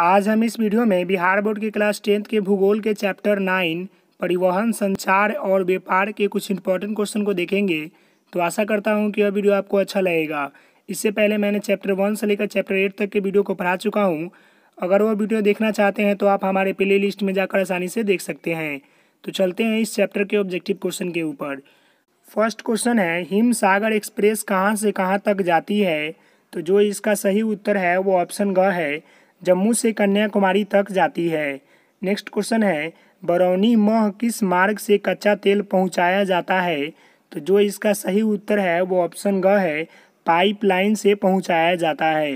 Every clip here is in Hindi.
आज हम इस वीडियो में बिहार बोर्ड के क्लास टेंथ के भूगोल के चैप्टर नाइन परिवहन संचार और व्यापार के कुछ इंपॉर्टेंट क्वेश्चन को देखेंगे तो आशा करता हूँ कि यह वीडियो आपको अच्छा लगेगा इससे पहले मैंने चैप्टर वन से लेकर चैप्टर एट तक के वीडियो को पढ़ा चुका हूँ अगर वह वीडियो देखना चाहते हैं तो आप हमारे प्ले लिस्ट में जाकर आसानी से देख सकते हैं तो चलते हैं इस चैप्टर के ऑब्जेक्टिव क्वेश्चन के ऊपर फर्स्ट क्वेश्चन है हिम सागर एक्सप्रेस कहाँ से कहाँ तक जाती है तो जो इसका सही उत्तर है वो ऑप्शन ग है जम्मू से कन्याकुमारी तक जाती है नेक्स्ट क्वेश्चन है बरौनी मह किस मार्ग से कच्चा तेल पहुंचाया जाता है तो जो इसका सही उत्तर है वो ऑप्शन ग है पाइपलाइन से पहुंचाया जाता है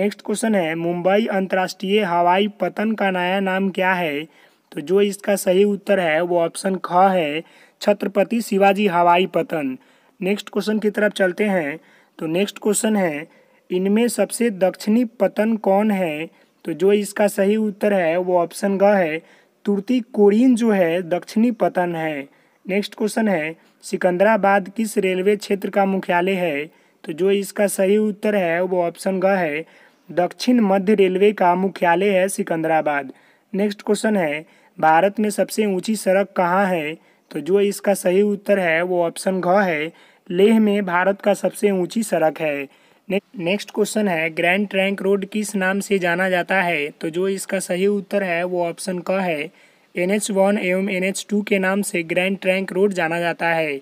नेक्स्ट क्वेश्चन है मुंबई अंतर्राष्ट्रीय हवाई पतन का नया नाम क्या है तो जो इसका सही उत्तर है वो ऑप्शन ख है छत्रपति शिवाजी हवाई पतन नेक्स्ट क्वेश्चन की तरफ चलते हैं तो नेक्स्ट क्वेश्चन है इनमें सबसे दक्षिणी पतन कौन है तो जो इसका सही उत्तर है वो ऑप्शन ग है तुर्ती कोरिन जो है दक्षिणी पतन है नेक्स्ट क्वेश्चन है सिकंदराबाद किस रेलवे क्षेत्र का मुख्यालय है तो जो इसका सही उत्तर है वो ऑप्शन ग है दक्षिण मध्य रेलवे का मुख्यालय है सिकंदराबाद नेक्स्ट क्वेश्चन है भारत में सबसे ऊंची सड़क कहाँ है तो जो इसका सही उत्तर है वो ऑप्शन घ है लेह में भारत का सबसे ऊंची सड़क है नेक्स्ट क्वेश्चन है ग्रैंड ट्रैंक रोड किस नाम से जाना जाता है तो जो इसका सही उत्तर है वो ऑप्शन क है एन एच वन एवं एन एच टू के नाम से ग्रैंड ट्रैंक रोड जाना जाता है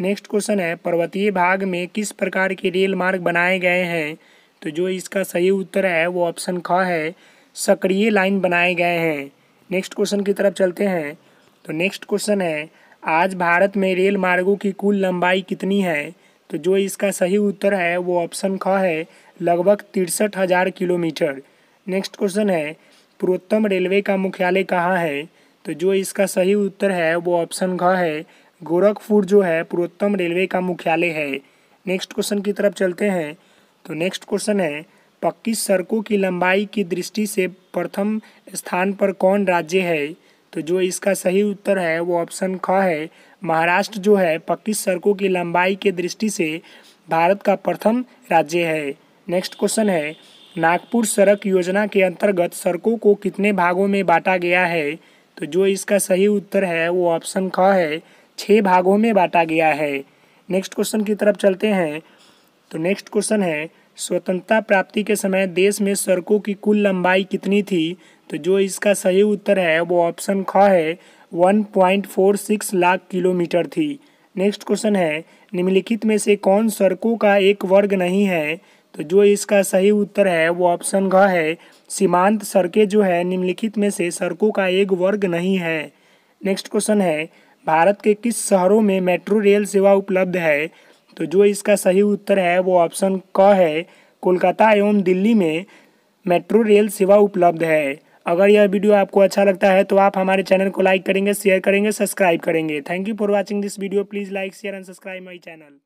नेक्स्ट क्वेश्चन है पर्वतीय भाग में किस प्रकार के रेल मार्ग बनाए गए हैं तो जो इसका सही उत्तर है वो ऑप्शन ख है सक्रिय लाइन बनाए गए हैं नेक्स्ट क्वेश्चन की तरफ चलते हैं तो नेक्स्ट क्वेश्चन है आज भारत में रेल मार्गों की कुल लंबाई कितनी है तो जो इसका सही उत्तर है वो ऑप्शन ख है लगभग तिरसठ हजार किलोमीटर नेक्स्ट क्वेश्चन है पूर्वोत्तम रेलवे का मुख्यालय कहाँ है तो जो इसका सही उत्तर है वो ऑप्शन ख है गोरखपुर जो है पूर्वोत्तम रेलवे का मुख्यालय है नेक्स्ट क्वेश्चन की तरफ चलते हैं तो नेक्स्ट क्वेश्चन है पक्की सड़कों की लंबाई की दृष्टि से प्रथम स्थान पर कौन राज्य है तो जो इसका सही उत्तर है वो ऑप्शन ख है महाराष्ट्र जो है पक्की सड़कों की लंबाई के दृष्टि से भारत का प्रथम राज्य है नेक्स्ट क्वेश्चन है नागपुर सड़क योजना के अंतर्गत सड़कों को कितने भागों में बांटा गया है तो जो इसका सही उत्तर है वो ऑप्शन ख है छः भागों में बांटा गया है नेक्स्ट क्वेश्चन की तरफ चलते हैं तो नेक्स्ट क्वेश्चन है स्वतंत्रता प्राप्ति के समय देश में सड़कों की कुल लंबाई कितनी थी तो जो इसका सही उत्तर है वो ऑप्शन ख है 1.46 लाख किलोमीटर थी नेक्स्ट क्वेश्चन है निम्नलिखित में से कौन सड़कों का एक वर्ग नहीं है तो जो इसका सही उत्तर है वो ऑप्शन घ है सीमांत सड़कें जो है निम्नलिखित में से सड़कों का एक वर्ग नहीं है नेक्स्ट क्वेश्चन है भारत के किस शहरों में मेट्रो रेल सेवा उपलब्ध है तो जो इसका सही उत्तर है वो ऑप्शन क है कोलकाता एवं दिल्ली में मेट्रो रेल सेवा उपलब्ध है अगर यह वीडियो आपको अच्छा लगता है तो आप हमारे चैनल को लाइक करेंगे शेयर करेंगे सब्सक्राइब करेंगे thank you for watching this video please like share and subscribe my channel